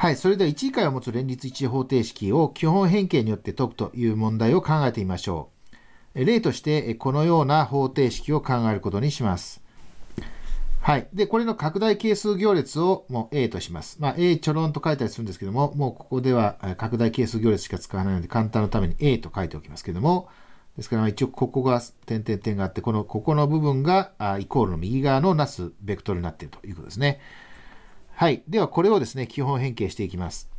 はい。それでは1位かを持つ連立一方程式を基本変形によって解くという問題を考えてみましょう。例として、このような方程式を考えることにします。はい。で、これの拡大係数行列をもう A とします。まあ、A ちょろんと書いたりするんですけども、もうここでは拡大係数行列しか使わないので、簡単のために A と書いておきますけども、ですから一応ここが点々点があって、この、ここの部分がイコールの右側のなすベクトルになっているということですね。はい。では、これをですね、基本変形していきます。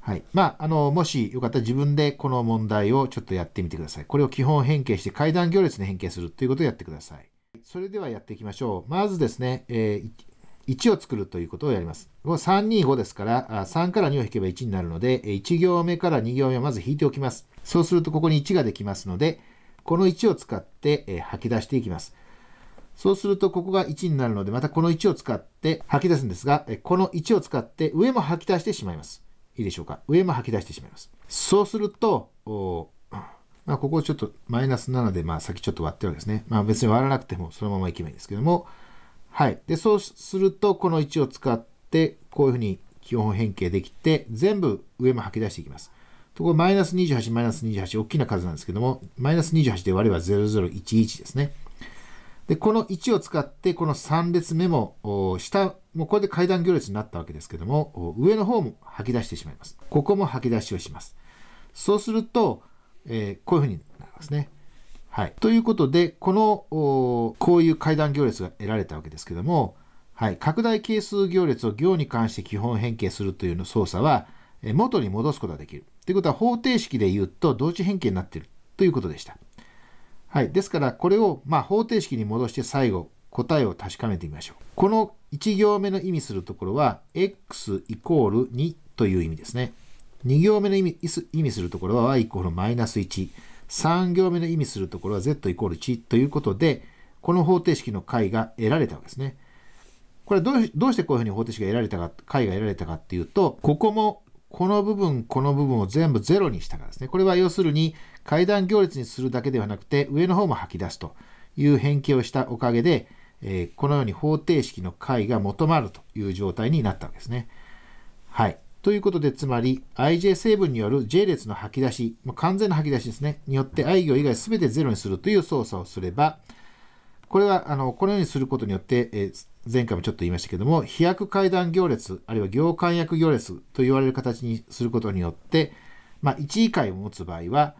はい。まあ、あの、もしよかったら自分でこの問題をちょっとやってみてください。これを基本変形して階段行列に変形するということをやってください。それではやっていきましょう。まずですね、えー、1を作るということをやります。3、2、5ですから、3から2を引けば1になるので、1行目から2行目をまず引いておきます。そうすると、ここに1ができますので、この1を使って、えー、吐き出していきます。そうするとここが1になるのでまたこの1を使って吐き出すんですがこの1を使って上も吐き出してしまいます。いいでしょうか上も吐き出してしまいます。そうすると、まあ、ここをちょっとマイナス7で、まあ、先ちょっと割ってるわけですね。まあ、別に割らなくてもそのままいけばいいんですけども、はい。で、そうすると、この1を使って、こういうふうに基本変形できて、全部上も吐き出していきます。ところマイナス28、マイナス28、大きな数なんですけども、マイナス28で割れば0011ですね。で、この1を使って、この3列目も、下、もうこれで階段行列になったわけですけども、上の方も吐き出してしまいます。ここも吐き出しをします。そうすると、えー、こういうふうになりますね。はい。ということで、この、こういう階段行列が得られたわけですけども、はい。拡大係数行列を行に関して基本変形するというの操作は、元に戻すことができる。ということは、方程式で言うと同時変形になっているということでした。はい。ですから、これを、まあ、方程式に戻して最後、答えを確かめてみましょう。この1行目の意味するところは、x イコール2という意味ですね。2行目の意味意味するところは y イコールマイナス1。3行目の意味するところは z イコール1ということで、この方程式の解が得られたわけですね。これどうしてこういうふうに方程式が得られたか、解が得られたかっていうと、ここもこの部分、この部分を全部ゼロにしたからですね。これは要するに階段行列にするだけではなくて、上の方も吐き出すという変形をしたおかげで、えー、このように方程式の解が求まるという状態になったわけですね。はい。ということで、つまり ij 成分による j 列の吐き出し、もう完全な吐き出しですね、によって i 行以外全て0にするという操作をすれば、これは、あの、このようにすることによって、えー、前回もちょっと言いましたけども、飛躍階段行列、あるいは行間役行列と言われる形にすることによって、まあ、1位回を持つ場合は、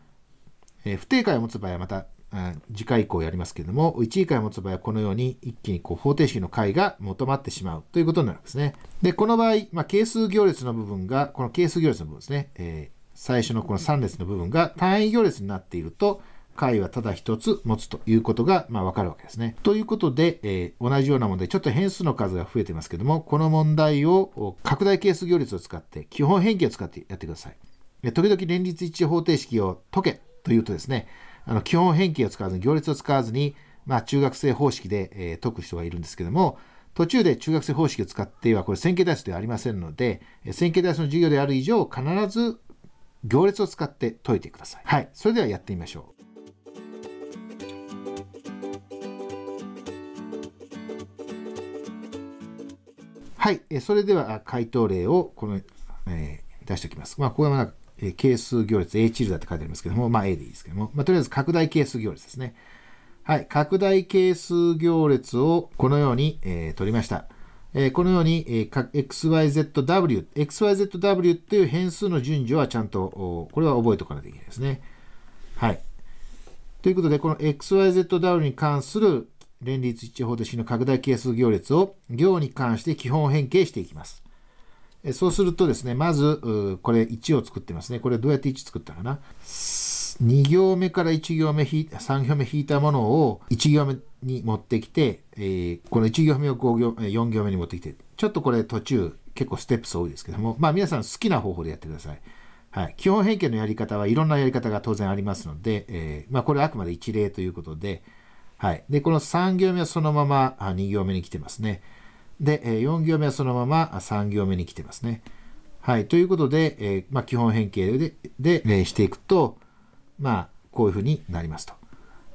えー、不定回を持つ場合はまた、うん、次回以降やりますけども、1位回を持つ場合はこのように一気にこう方程式の解が求まってしまうということになるんですね。で、この場合、まあ、係数行列の部分が、この係数行列の部分ですね、えー、最初のこの3列の部分が単位行列になっていると、解はただ一つ持つということが、まあ、わかるわけですね。ということで、えー、同じような問題、ちょっと変数の数が増えてますけども、この問題を拡大係数行列を使って、基本変形を使ってやってください。時々連立一致方程式を解けというとですね、あの基本変形を使わずに、行列を使わずに、まあ、中学生方式で、えー、解く人がいるんですけども、途中で中学生方式を使っては、これ線形代数ではありませんので、線形代数の授業である以上、必ず行列を使って解いてください。はい。それではやってみましょう。はい、えそれでは回答例をこの、えー、出しておきます。まあ、ここはなんか、えー、係数行列、A チルダって書いてありますけども、まあ A でいいですけども、まあ、とりあえず拡大係数行列ですね。はい、拡大係数行列をこのように、えー、取りました。えこのように、え XYZW、XYZW っていう変数の順序はちゃんと、これは覚えておかないといけないですね。はい。ということで、この XYZW に関する連立一致方で死の拡大係数行列を行に関して基本変形していきます。そうするとですね、まず、これ1を作ってますね。これどうやって1作ったかな。2行目から1行目3行目引いたものを1行目に持ってきて、えこの1行目を行、4行目に持ってきて、ちょっとこれ途中結構ステップス多いですけども、まあ皆さん好きな方法でやってください。はい。基本変形のやり方はいろんなやり方が当然ありますので、えー、まあこれはあくまで一例ということで、はい。で、この3行目はそのまま2行目に来てますね。で、4行目はそのまま3行目に来てますね。はい。ということで、えー、まあ、基本変形で、で、えしていくと、まあ、こういうふうになりますと。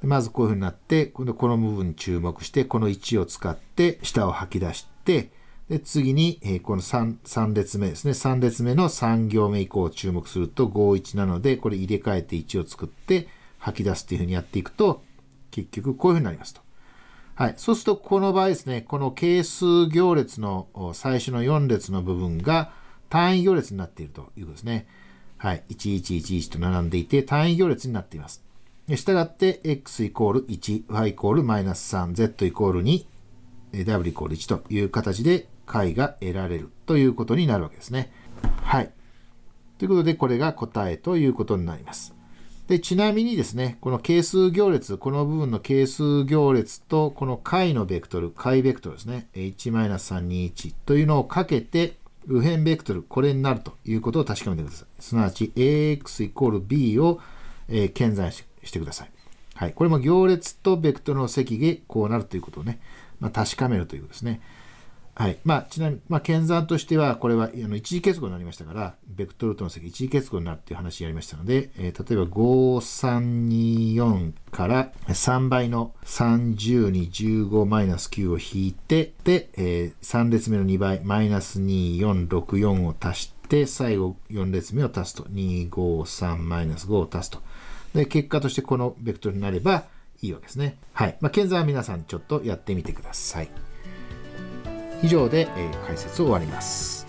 まずこういうふうになって、この部分に注目して、この1を使って下を吐き出して、で、次に、えー、この 3, 3列目ですね。3列目の3行目以降を注目すると、5、1なので、これ入れ替えて1を作って吐き出すっていうふうにやっていくと、結局こういうふうになりますと。はい。そうすると、この場合ですね、この係数行列の最初の4列の部分が単位行列になっているということですね。はい。1111と並んでいて、単位行列になっています。したがって、x イコール1、y イコールマイナス3、z イコール2、w イコール1という形で解が得られるということになるわけですね。はい。ということで、これが答えということになります。で、ちなみにですね、この係数行列、この部分の係数行列と、この解のベクトル、解ベクトルですね、1-321というのをかけて、右辺ベクトル、これになるということを確かめてください。すなわち、ax イコール b を、えー、検算してください。はい。これも行列とベクトルの積でこうなるということをね、まあ、確かめるということですね。はい。まあ、ちなみに、まあ、検算としては、これは、あの、一時結合になりましたから、ベクトルとの積一時結合になるっていう話やりましたので、えー、例えば、5324から3倍の30に15マイナス9を引いて、で、えー、3列目の2倍、マイナス2464を足して、最後4列目を足すと、253マイナス5を足すと。で、結果としてこのベクトルになればいいわけですね。はい。まあ、検算は皆さんちょっとやってみてください。以上で、解説を終わります。